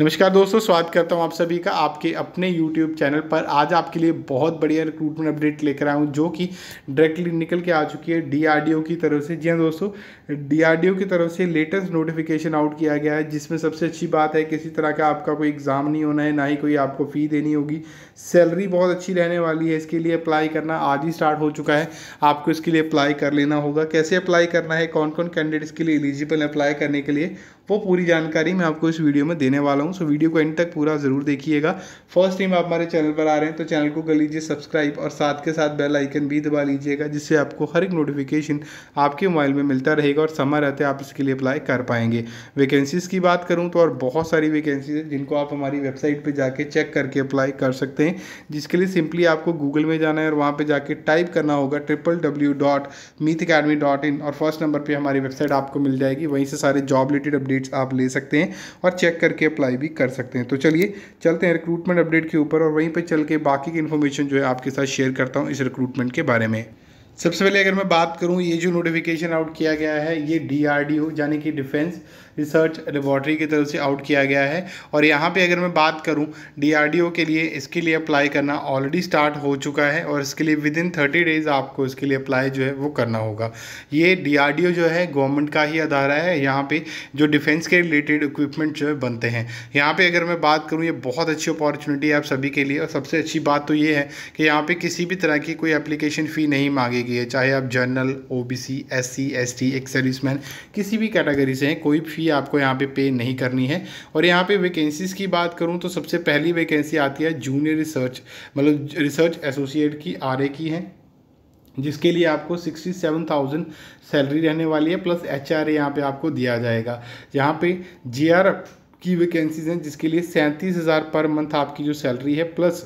नमस्कार दोस्तों स्वागत करता हूं आप सभी का आपके अपने YouTube चैनल पर आज आपके लिए बहुत बढ़िया रिक्रूटमेंट अपडेट लेकर आया हूं जो कि डायरेक्टली निकल के आ चुकी है डीआरडीओ की तरफ से जी हां दोस्तों डीआरडीओ की तरफ से लेटेस्ट नोटिफिकेशन आउट किया गया है जिसमें सबसे अच्छी बात है किसी तरह का आपका कोई एग्ज़ाम नहीं होना है ना ही कोई आपको फ़ी देनी होगी सैलरी बहुत अच्छी रहने वाली है इसके लिए अप्लाई करना आज ही स्टार्ट हो चुका है आपको इसके लिए अप्लाई कर लेना होगा कैसे अप्लाई करना है कौन कौन कैंडिडेट्स के लिए एलिजिबल है अप्लाई करने के लिए वो पूरी जानकारी मैं आपको इस वीडियो में देने वाला हूँ हूँ सो वीडियो को एंड तक पूरा ज़रूर देखिएगा फर्स्ट टाइम आप हमारे चैनल पर आ रहे हैं तो चैनल को कर लीजिए सब्सक्राइब और साथ के साथ बेल आइकन भी दबा लीजिएगा जिससे आपको हर एक नोटिफिकेशन आपके मोबाइल में मिलता रहेगा और समय रहते आप इसके लिए अप्लाई कर पाएंगे वैकेंसीज़ की बात करूँ तो और बहुत सारी वैकेंसीज है जिनको आप हमारी वेबसाइट पर जाके चेक करके अप्लाई कर सकते हैं जिसके लिए सिंपली आपको गूगल में जाना है और वहाँ पर जाके टाइप करना होगा triple W dot math academy dot in और फर्स्ट नंबर पर हमारी वेबसाइट आपको मिल जाएगी वहीं से सारे जॉब रिलेटेड अपडेट्स आप ले सकते हैं और चेक करके अप्लाई भी कर सकते हैं तो चलिए चलते हैं रिक्रूटमेंट अपडेट के ऊपर और वहीं पर चल के बाकी की इन्फॉर्मेशन जो है आपके साथ शेयर करता हूँ इस रिक्रूटमेंट के बारे में सबसे पहले अगर मैं बात करूं ये जो नोटिफिकेशन आउट किया गया है ये डी यानी कि डिफेंस रिसर्च लेबॉर्ट्री की तरफ से आउट किया गया है और यहाँ पे अगर मैं बात करूँ डी के लिए इसके लिए अप्लाई करना ऑलरेडी स्टार्ट हो चुका है और इसके लिए विद इन थर्टी डेज़ आपको इसके लिए अप्लाई जो है वो करना होगा ये डी जो है गवर्नमेंट का ही अदारा है यहाँ पर जो डिफेंस के रिलेटेड इक्विपमेंट जो है बनते हैं यहाँ पर अगर मैं बात करूँ ये बहुत अच्छी अपॉर्चुनिटी है आप सभी के लिए और सबसे अच्छी बात तो ये है कि यहाँ पर किसी भी तरह की कोई एप्लीकेशन फ़ी नहीं मांगी गई है चाहे आप general O B C S C S T एक किसी भी कैटेगरी से हैं कोई फी भी आपको यहाँ पे पे नहीं करनी है और यहाँ पे वैकेंसीज़ की बात करूँ तो सबसे पहली वैकेंसी आती है जूनियर रिसर्च मतलब रिसर्च एसोसिएट की आर की है जिसके लिए आपको सिक्सटी सेवन थाउजेंड सैलरी रहने वाली है प्लस एच आर यहाँ पर आपको दिया जाएगा यहाँ पे जी की वैकेंसीज हैं जिसके लिए सैंतीस हज़ार पर मंथ आपकी जो सैलरी है प्लस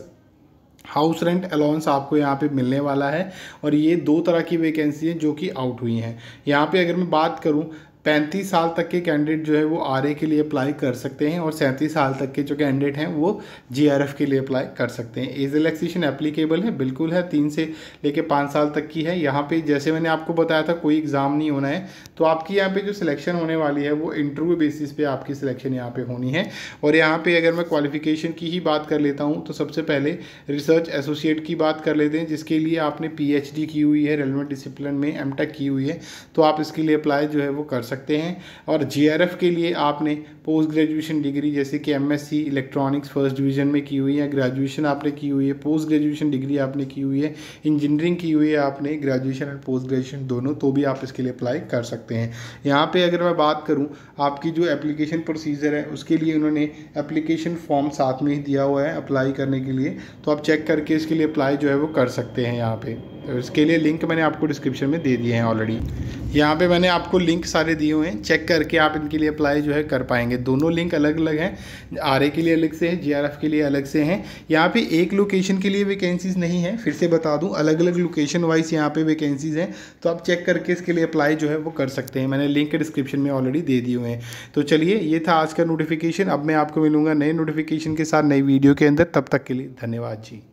हाउस रेंट अलाउंस आपको यहाँ पे मिलने वाला है और ये दो तरह की वैकेंसी हैं जो कि आउट हुई हैं यहाँ पे अगर मैं बात करूँ पैंतीस साल तक के कैंडिडेट जो है वो आर के लिए अप्लाई कर सकते हैं और सैंतीस साल तक के जो कैंडिडेट हैं वो जी के लिए अप्लाई कर सकते हैं एज रिलैक्सेशन एप्लीकेबल है बिल्कुल है तीन से लेके पाँच साल तक की है यहाँ पे जैसे मैंने आपको बताया था कोई एग्ज़ाम नहीं होना है तो आपकी यहाँ पे जो सिलेक्शन होने वाली है वो इंटरव्यू बेसिस पे आपकी सिलेक्शन यहाँ पर होनी है और यहाँ पर अगर मैं क्वालिफिकेशन की ही बात कर लेता हूँ तो सबसे पहले रिसर्च एसोसिएट की बात कर लेते हैं जिसके लिए आपने पी की हुई है रेलवेंट डिसिप्लिन में एम की हुई है तो आप इसके लिए अप्लाई जो है वो कर सकते सकते हैं और जीआरएफ के लिए आपने पोस्ट ग्रेजुएशन डिग्री जैसे कि एमएससी इलेक्ट्रॉनिक्स फर्स्ट डिवीजन में की हुई है ग्रेजुएशन आपने की हुई है पोस्ट ग्रेजुएशन डिग्री आपने की हुई है इंजीनियरिंग की हुई है आपने ग्रेजुएशन और पोस्ट ग्रेजुएशन दोनों तो भी आप इसके लिए अप्लाई कर सकते हैं यहाँ पर अगर मैं बात करूँ आपकी जो एप्लीकेशन प्रोसीजर है उसके लिए उन्होंने एप्लीकेशन फॉर्म साथ में ही दिया हुआ है अप्लाई करने के लिए तो आप चेक करके इसके लिए अप्लाई जो है वो कर सकते हैं यहाँ पर तो इसके लिए लिंक मैंने आपको डिस्क्रिप्शन में दे दिए हैं ऑलरेडी यहाँ पे मैंने आपको लिंक सारे दिए हुए हैं चेक करके आप इनके लिए अप्लाई जो है कर पाएंगे दोनों लिंक अलग अलग हैं आर के लिए अलग से हैं जी के लिए अलग से हैं यहाँ पे एक लोकेशन के लिए वैकेंसीज़ नहीं है फिर से बता दूँ अलग अलग लोकेशन वाइज यहाँ पे वैकेंसीज़ हैं तो आप चेक करके इसके लिए अप्लाई जो है वो कर सकते हैं मैंने लिंक डिस्क्रिप्शन में ऑलरेडी दे दिए हुए हैं तो चलिए ये था आज का नोटिफिकेशन अब मैं आपको मिलूंगा नए नोटिफिकेशन के साथ नई वीडियो के अंदर तब तक के लिए धन्यवाद जी